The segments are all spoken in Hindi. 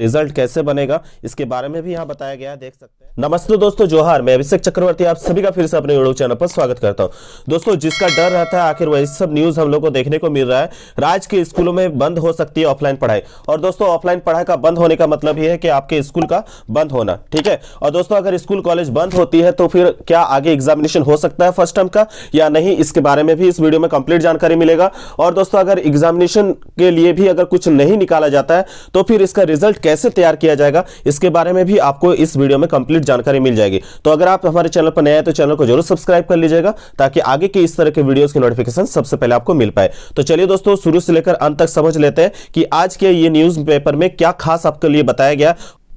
रिजल्ट कैसे बनेगा इसके बारे में भी यहाँ बताया गया है देख सकते हैं नमस्ते दोस्तों जोहार मैं अभिषेक चक्रवर्ती आप सभी का फिर से अपने यूट्यूब चैनल पर स्वागत करता हूँ दोस्तों जिसका डर रहता है आखिर वही सब न्यूज हम लोग को देखने को मिल रहा है राज्य के स्कूलों में बंद हो सकती है ऑफलाइन पढ़ाई और दोस्तों ऑफलाइन पढ़ाई का बंद होने का मतलब ये है कि आपके स्कूल का बंद होना ठीक है और दोस्तों अगर स्कूल कॉलेज बंद होती है तो फिर क्या आगे एग्जामिनेशन हो सकता है फर्स्ट टर्म का या नहीं इसके बारे में भी इस वीडियो में कंप्लीट जानकारी मिलेगा और दोस्तों अगर एग्जामिनेशन के लिए भी अगर कुछ नहीं निकाला जाता है तो फिर इसका रिजल्ट रिजल्ट कैसे तैयार किया जाएगा इसके बारे में भी आपको इस वीडियो में कंप्लीट जानकारी मिल जाएगी तो अगर आप हमारे चैनल पर नए हैं तो चैनल को जरूर सब्सक्राइब कर लीजिएगा ताकि आगे के इस तरह के वीडियोस की नोटिफिकेशन सबसे पहले आपको मिल पाए तो चलिए दोस्तों शुरू से लेकर अंत तक समझ लेते हैं कि आज के ये न्यूज पेपर में क्या खास आपके लिए बताया गया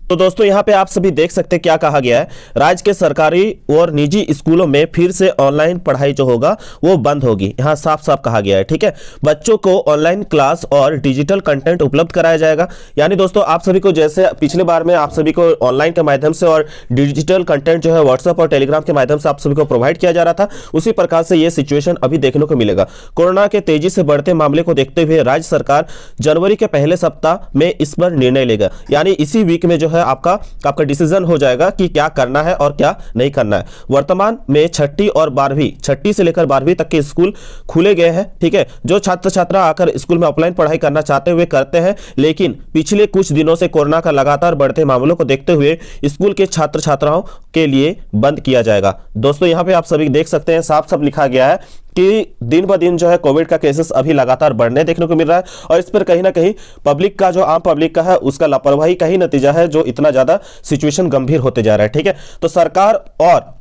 तो दोस्तों यहाँ पे आप सभी देख सकते हैं क्या कहा गया है राज्य के सरकारी और निजी स्कूलों में फिर से ऑनलाइन पढ़ाई जो होगा वो बंद होगी यहाँ साफ साफ कहा गया है ठीक है बच्चों को ऑनलाइन क्लास और डिजिटल कंटेंट उपलब्ध कराया जाएगा यानी दोस्तों आप सभी को जैसे पिछले बार में आप सभी को ऑनलाइन के माध्यम से और डिजिटल कंटेंट जो है व्हाट्सअप और टेलीग्राम के माध्यम से आप सभी को प्रोवाइड किया जा रहा था उसी प्रकार से ये सिचुएशन अभी देखने को मिलेगा कोरोना के तेजी से बढ़ते मामले को देखते हुए राज्य सरकार जनवरी के पहले सप्ताह में इस पर निर्णय लेगा यानी इसी वीक में जो है है आपका आपका डिसीजन हो जाएगा कि क्या करना है और क्या नहीं करना है वर्तमान में छठी और बारहवीं छठी से लेकर बारहवीं तक के स्कूल खुले गए हैं ठीक है जो छात्र छात्रा आकर स्कूल में ऑफलाइन पढ़ाई करना चाहते हुए करते हैं लेकिन पिछले कुछ दिनों से कोरोना का लगातार बढ़ते मामलों को देखते हुए स्कूल के छात्र छात्राओं के लिए बंद किया जाएगा दोस्तों यहाँ पे आप सभी देख सकते हैं साफ साफ लिखा गया है कि दिन ब दिन जो है कोविड का केसेस अभी लगातार बढ़ने देखने को मिल रहा है और इस पर कहीं ना कहीं पब्लिक का जो आम पब्लिक का है उसका लापरवाही का ही नतीजा है जो इतना ज़्यादा सिचुएशन गंभीर होते जा रहा है ठीक है तो सरकार और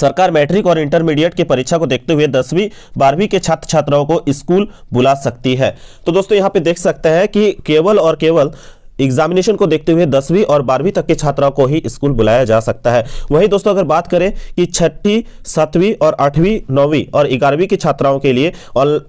सरकार मैट्रिक और इंटरमीडिएट की परीक्षा को देखते हुए दसवीं बारहवीं के छात्र छात्राओं को स्कूल बुला सकती है तो दोस्तों यहाँ पे देख सकते हैं कि केवल और केवल एग्जामिनेशन को देखते हुए दसवीं और बारहवीं तक के छात्राओं को ही स्कूल बुलाया जा सकता है वहीं दोस्तों अगर बात करें कि छठी सातवीं और आठवीं नौवीं और ग्यारहवीं की छात्राओं के लिए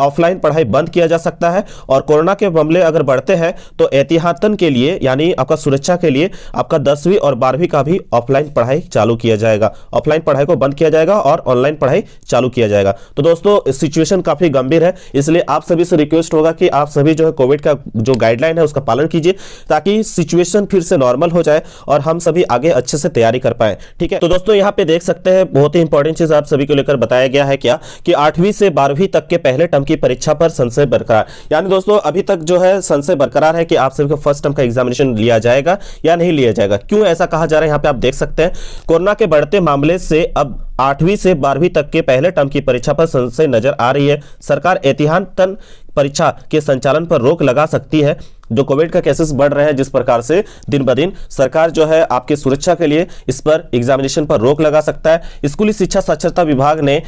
ऑफलाइन पढ़ाई बंद किया जा सकता है और कोरोना के मामले अगर बढ़ते हैं तो एहतियातन के लिए यानी आपका सुरक्षा के लिए आपका दसवीं और बारहवीं का भी ऑफलाइन पढ़ाई चालू किया जाएगा ऑफलाइन पढ़ाई को बंद किया जाएगा और ऑनलाइन पढ़ाई चालू किया जाएगा तो दोस्तों सिचुएशन काफी गंभीर है इसलिए आप सभी से रिक्वेस्ट होगा कि आप सभी जो है कोविड का जो गाइडलाइन है उसका पालन कीजिए ताकि ताकि सिचुएशन फिर से नॉर्मल हो जाए और हम सभी आगे अच्छे से तैयारी कर पाए ठीक है तो दोस्तों यहाँ पे देख सकते हैं बहुत ही इंपॉर्टेंट चीज आप सभी को लेकर बताया गया है क्या कि आठवीं से बारहवीं तक के पहले टर्म की परीक्षा पर संशय बरकरार यानी दोस्तों अभी तक जो है संशय बरकरार है कि आप सभी को फर्स्ट टर्म का एग्जामिनेशन लिया जाएगा या नहीं लिया जाएगा क्यों ऐसा कहा जा रहा है यहाँ पे आप देख सकते हैं कोरोना के बढ़ते मामले से अब आठवीं से बारहवीं तक के पहले टर्म की परीक्षा पर संशय नजर आ रही है सरकार एहतियातन परीक्षा के संचालन पर रोक लगा सकती है जो कोविड का केसेस बढ़ रहे हैं जिस प्रकार से दिन ब दिन सरकार जो है आपके सुरक्षा के लिए इस पर एग्जामिनेशन पर रोक लगा सकता है स्कूली शिक्षा साक्षरता विभाग ने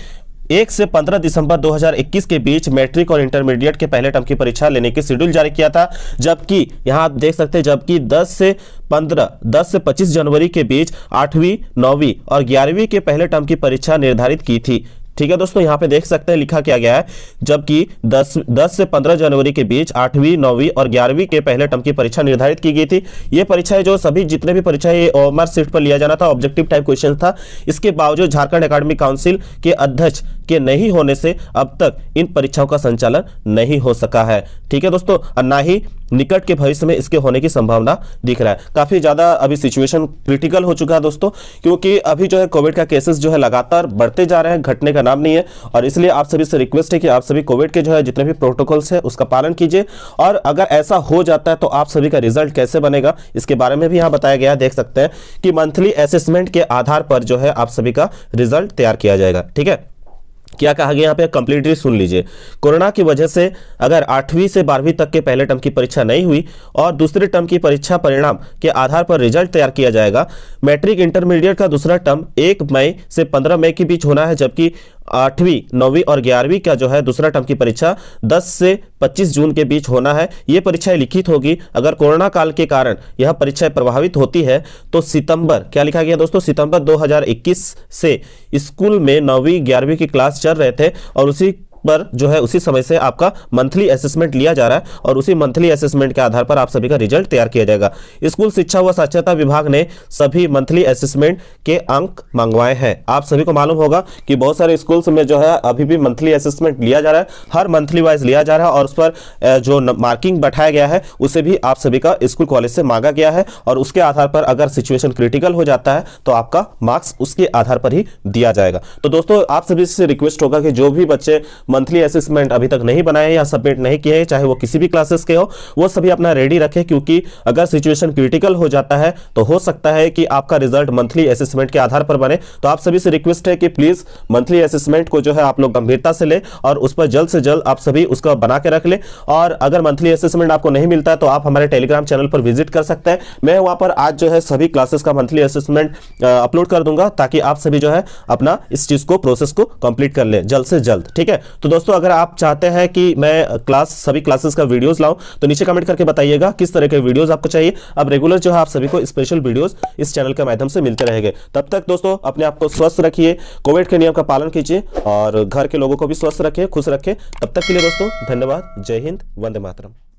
एक से पंद्रह दिसंबर 2021 के बीच मैट्रिक और इंटरमीडिएट के पहले टर्म की परीक्षा लेने की शेड्यूल जारी किया था जबकि यहां आप देख सकते हैं जबकि 10 से 15 10 से 25 जनवरी के बीच आठवीं नौवीं और ग्यारहवीं के पहले टर्म की परीक्षा निर्धारित की थी ठीक है दोस्तों यहाँ पे देख सकते हैं लिखा क्या गया है जबकि 10 10 से 15 जनवरी के बीच आठवीं नौवीं और ग्यारहवीं के पहले टर्म की परीक्षा निर्धारित की गई थी ये परीक्षाएं जो सभी जितने भी परीक्षाएं शिफ्ट सीट पर लिया जाना था ऑब्जेक्टिव टाइप क्वेश्चन था इसके बावजूद झारखंड अकाडमिक काउंसिल के अध्यक्ष के नहीं होने से अब तक इन परीक्षाओं का संचालन नहीं हो सका है ठीक है दोस्तों ना ही निकट के भविष्य में इसके होने की संभावना दिख रहा है काफ़ी ज़्यादा अभी सिचुएशन क्रिटिकल हो चुका है दोस्तों क्योंकि अभी जो है कोविड का केसेस जो है लगातार बढ़ते जा रहे हैं घटने का नाम नहीं है और इसलिए आप सभी से रिक्वेस्ट है कि आप सभी कोविड के जो है जितने भी प्रोटोकॉल्स है उसका पालन कीजिए और अगर ऐसा हो जाता है तो आप सभी का रिजल्ट कैसे बनेगा इसके बारे में भी यहाँ बताया गया देख सकते हैं कि मंथली असेसमेंट के आधार पर जो है आप सभी का रिजल्ट तैयार किया जाएगा ठीक है क्या कहा गया यहाँ पे कंप्लीटली सुन लीजिए कोरोना की वजह से अगर आठवीं से बारहवीं तक के पहले टर्म की परीक्षा नहीं हुई और दूसरे टर्म की परीक्षा परिणाम के आधार पर रिजल्ट तैयार किया जाएगा मैट्रिक इंटरमीडिएट का दूसरा टर्म एक मई से पंद्रह मई के बीच होना है जबकि आठवीं नौवीं और ग्यारहवीं का जो है दूसरा टर्म की परीक्षा 10 से 25 जून के बीच होना है ये परीक्षाएं लिखित होगी अगर कोरोना काल के कारण यह परीक्षाएं प्रभावित होती है तो सितंबर क्या लिखा गया दोस्तों सितंबर 2021 से स्कूल में नौवीं ग्यारहवीं की क्लास चल रहे थे और उसी पर जो है उसी समय से आपका मंथली असेसमेंट लिया जा रहा है और उसी मंथली असेसमेंट के आधार पर आप सभी का रिजल्ट तैयार किया जाएगा स्कूल शिक्षा व साक्षरता विभाग ने सभी मंथली असेसमेंट के अंक मंगवाए हैं आप सभी को मालूम होगा कि बहुत सारे स्कूल्स में जो है अभी भी मंथली असेसमेंट लिया जा रहा है हर मंथली वाइज लिया जा रहा है और उस पर जो मार्किंग बैठाया गया है उसे भी आप सभी का स्कूल कॉलेज से मांगा गया है और उसके आधार पर अगर सिचुएशन क्रिटिकल हो जाता है तो आपका मार्क्स उसके आधार पर ही दिया जाएगा तो दोस्तों आप सभी से रिक्वेस्ट होगा कि जो भी बच्चे मंथली असेसमेंट अभी तक नहीं बनाए या सबमिट नहीं किए हैं चाहे वो किसी भी क्लासेस के हो वो सभी अपना रेडी रखें क्योंकि अगर सिचुएशन क्रिटिकल हो जाता है तो हो सकता है कि आपका रिजल्ट मंथली असेसमेंट के आधार पर बने तो आप सभी से रिक्वेस्ट है कि प्लीज़ मंथली असेसमेंट को जो है आप लोग गंभीरता से लें और उस पर जल्द से जल्द आप सभी उसका बना के रख लें और अगर मंथली असेसमेंट आपको नहीं मिलता है तो आप हमारे टेलीग्राम चैनल पर विजिट कर सकते हैं मैं वहाँ पर आज जो है सभी क्लासेस का मंथली असेसमेंट अपलोड कर दूंगा ताकि आप सभी जो है अपना इस चीज़ को प्रोसेस को कंप्लीट कर लें जल्द से जल्द ठीक है तो दोस्तों अगर आप चाहते हैं कि मैं क्लास सभी क्लासेस का वीडियोस लाऊं तो नीचे कमेंट करके बताइएगा किस तरह के वीडियोस आपको चाहिए अब रेगुलर जो है आप सभी को स्पेशल वीडियोस इस चैनल के माध्यम से मिलते रहेंगे तब तक दोस्तों अपने आप को स्वस्थ रखिए कोविड के नियम का पालन कीजिए और घर के लोगों को भी स्वस्थ रखें खुश रखें तब तक के लिए दोस्तों धन्यवाद जय हिंद वंदे मातरम